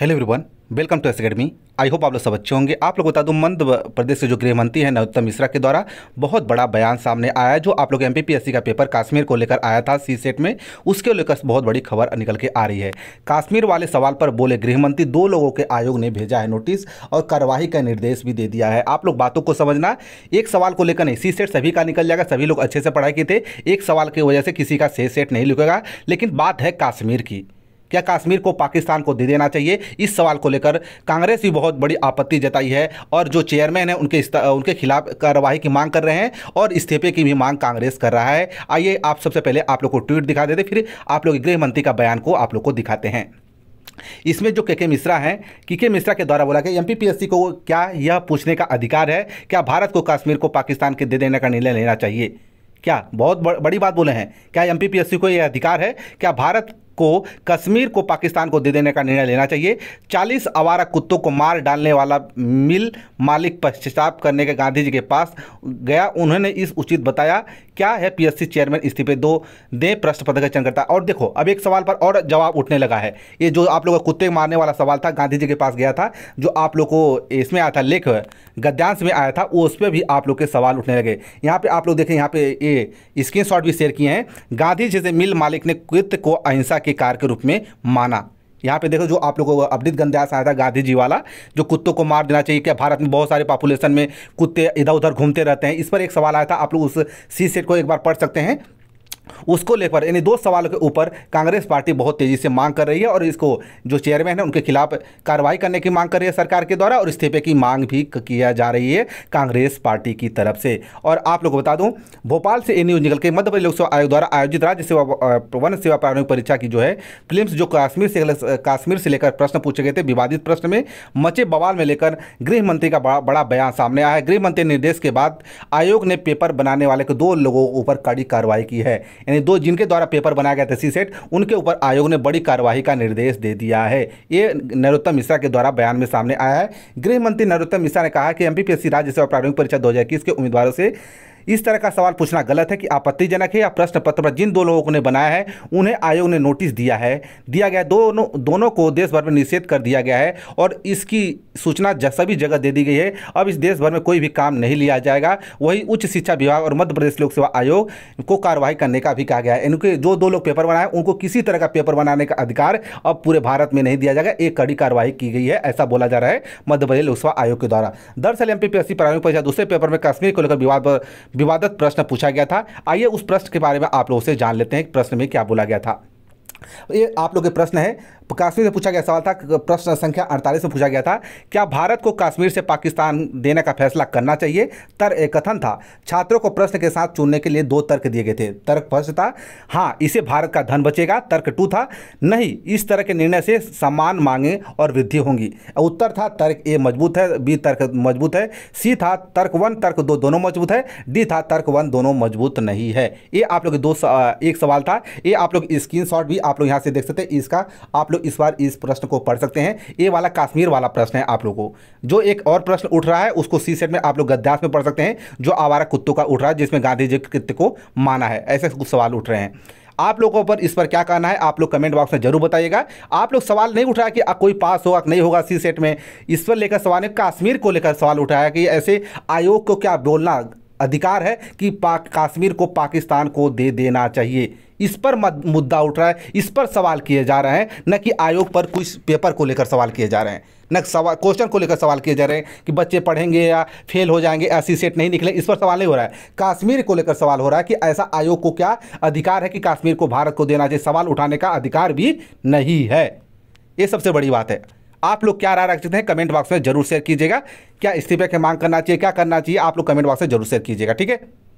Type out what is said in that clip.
hello everyone welcome to S academy I hope आप लोग सब अच्छे होंगे आप लोग बता दूं मध्य प्रदेश के जो गृह मंत्री हैं नरोत्तम मिश्रा के द्वारा बहुत बड़ा बयान सामने आया जो आप लोग एम का पेपर काश्मीर को लेकर आया था सी सेट में उसके लेकर बहुत बड़ी खबर निकल के आ रही है काश्मीर वाले सवाल पर बोले गृह मंत्री दो लोगों के आयोग ने भेजा है नोटिस और कार्यवाही का निर्देश भी दे दिया है आप लोग बातों को समझना एक सवाल को लेकर नहीं सी सेट सभी का निकल जाएगा सभी लोग अच्छे से पढ़ाई किए थे एक सवाल की वजह से किसी का सी सेट नहीं लुकेगा लेकिन बात है काश्मीर की क्या कश्मीर को पाकिस्तान को दे देना चाहिए इस सवाल को लेकर कांग्रेस भी बहुत बड़ी आपत्ति जताई है और जो चेयरमैन है उनके उनके खिलाफ कार्रवाई की मांग कर रहे हैं और इस्तीफे की भी मांग कांग्रेस कर रहा है आइए आप सबसे पहले आप लोग को ट्वीट दिखा देते फिर आप लोग गृह मंत्री का बयान को आप लोग को दिखाते हैं इसमें जो के के मिश्रा हैं के के मिश्रा के द्वारा बोला कि एमपीपीएससी को क्या यह पूछने का अधिकार है क्या भारत को कश्मीर को पाकिस्तान के दे देने का निर्णय लेना चाहिए क्या बहुत बड़ी बात बोले हैं क्या एमपीपीएससी को यह अधिकार है क्या भारत को कश्मीर को पाकिस्तान को दे देने का निर्णय लेना चाहिए चालीस आवारा कुत्तों को मार डालने वाला मिल मालिक पश्चाताप करने के गांधी जी के पास गया उन्होंने इस उचित बताया क्या है पीएससी चेयरमैन इस्तीफे दो दे प्रश्न पत्र का चयन करता और देखो अब एक सवाल पर और जवाब उठने लगा है ये जो आप लोग का कुत्ते मारने वाला सवाल था गांधी जी के पास गया था जो आप लोग को इसमें आया था लेख गद्यांश में आया था वो उस पर भी आप लोग के सवाल उठने लगे यहाँ पर आप लोग देखें यहाँ पे ये स्क्रीन भी शेयर किए हैं गांधी जी से मिल मालिक ने कृत्य को अहिंसा के कार्य के रूप में माना यहाँ पे देखो जो आप लोगों को अपनीत गंदा आया था गांधी जी वाला जो कुत्तों को मार देना चाहिए क्या भारत में बहुत सारे पॉपुलेशन में कुत्ते इधर उधर घूमते रहते हैं इस पर एक सवाल आया था आप लोग उस सी सेट को एक बार पढ़ सकते हैं उसको लेकर यानी दो सवालों के ऊपर कांग्रेस पार्टी बहुत तेज़ी से मांग कर रही है और इसको जो चेयरमैन है उनके खिलाफ कार्रवाई करने की मांग कर रही है सरकार के द्वारा और इस्तीफे की मांग भी किया जा रही है कांग्रेस पार्टी की तरफ से और आप लोग बता दूं भोपाल से ए न्यूज निकल के मध्य प्रदेश लोक सेवा आयोग द्वारा आयोजित राज्य सेवा वन सेवा प्रारंभिक परीक्षा की जो है फिल्म्स जो काश्मीर से काश्मीर से लेकर प्रश्न पूछे गए थे विवादित प्रश्न में मचे बवाल में लेकर गृह मंत्री का बड़ा बयान सामने आया है गृह मंत्री निर्देश के बाद आयोग ने पेपर बनाने वाले के दो लोगों ऊपर कड़ी कार्रवाई की है यानी दो जिनके द्वारा पेपर बनाया गया था सी सेट उनके ऊपर आयोग ने बड़ी कार्यवाही का निर्देश दे दिया है ये नरोत्तम मिश्रा के द्वारा बयान में सामने आया है गृह मंत्री नरोत्तम मिश्रा ने कहा कि एमपीपीएससी राज्य सेवा प्रारंभिक परीक्षा दो के उम्मीदवारों से इस तरह का सवाल पूछना गलत है कि आपत्तिजनक है या प्रश्न पत्र पर जिन दो लोगों ने बनाया है उन्हें आयोग ने नोटिस दिया है दिया गया दोनों दोनों को देश भर में निषेध कर दिया गया है और इसकी सूचना सभी जगह दे दी गई है अब इस देश भर में कोई भी काम नहीं लिया जाएगा वही उच्च शिक्षा विभाग और मध्य प्रदेश लोक सेवा आयोग को कार्रवाई करने का भी कहा गया है इनके जो दो लोग पेपर बनाए उनको किसी तरह का पेपर बनाने का अधिकार अब पूरे भारत में नहीं दिया जाएगा एक कड़ी कार्रवाई की गई है ऐसा बोला जा रहा है मध्य प्रदेश लोक सेवा आयोग के द्वारा दरअसल M P P S C प्रारंभिक परीक्षा दूसरे पेपर में कश्मीर को लेकर विवाद विवादित प्रश्न पूछा गया था आइए उस प्रश्न के बारे में आप लोगों से जान लेते हैं प्रश्न में क्या बोला गया था ये आप लोग के प्रश्न है काश्मीर से पूछा गया सवाल था प्रश्न संख्या अड़तालीस में पूछा गया था क्या भारत को कश्मीर से पाकिस्तान देने का फैसला करना चाहिए तर एक कथन था छात्रों को प्रश्न के साथ चुनने के लिए दो तर्क दिए गए थे तर्क फर्स्ट था हाँ इसे भारत का धन बचेगा तर्क टू था नहीं इस तरह के निर्णय से सम्मान मांगे और वृद्धि होंगी उत्तर था तर्क ए मजबूत है बी तर्क मजबूत है सी था तर्क वन तर्क दो दोनों मजबूत है डी था तर्क वन दोनों मजबूत नहीं है ये आप लोग दो एक सवाल था ये आप लोग स्क्रीन भी आप लोग यहाँ से देख सकते हैं इसका आप लोग इस बार इस प्रश्न को पढ़ सकते हैं ये वाला कश्मीर वाला प्रश्न है आप लोगों को जो एक और प्रश्न उठ रहा है उसको सी सेट में आप लोग गद्दास में पढ़ सकते हैं जो आवारा कुत्तों का उठ रहा है जिसमें गांधी जी कृत्य को माना है ऐसे कुछ सवाल उठ रहे हैं आप लोगों पर इस पर क्या कहना है आप लोग कमेंट बॉक्स में जरूर बताइएगा आप लोग सवाल नहीं उठाया कि कोई पास होगा नहीं होगा सी सेट में इस पर लेकर सवाल ने कश्मीर को लेकर सवाल उठाया कि ऐसे आयोग को क्या बोलना अधिकार है कि पाक काश्मीर को पाकिस्तान को दे देना चाहिए इस पर मुद्दा उठ रहा है इस पर सवाल किए जा रहे हैं न कि आयोग पर कुछ पेपर को लेकर सवाल किए जा रहे हैं न सवाल क्वेश्चन को लेकर सवाल किए जा रहे हैं कि बच्चे पढ़ेंगे या फेल हो जाएंगे ऐसी सेट नहीं निकले इस पर सवाल नहीं हो रहा है कश्मीर को लेकर सवाल हो रहा है कि ऐसा आयोग को क्या अधिकार है कि कश्मीर को भारत को देना चाहिए सवाल उठाने का अधिकार भी नहीं है ये सबसे बड़ी बात है आप लोग क्या राय रखते हैं कमेंट बॉक्स में जरूर शेयर कीजिएगा क्या इस्तीफे की मांग करना चाहिए क्या करना चाहिए आप लोग कमेंट बॉक्स में जरूर शेयर कीजिएगा ठीक है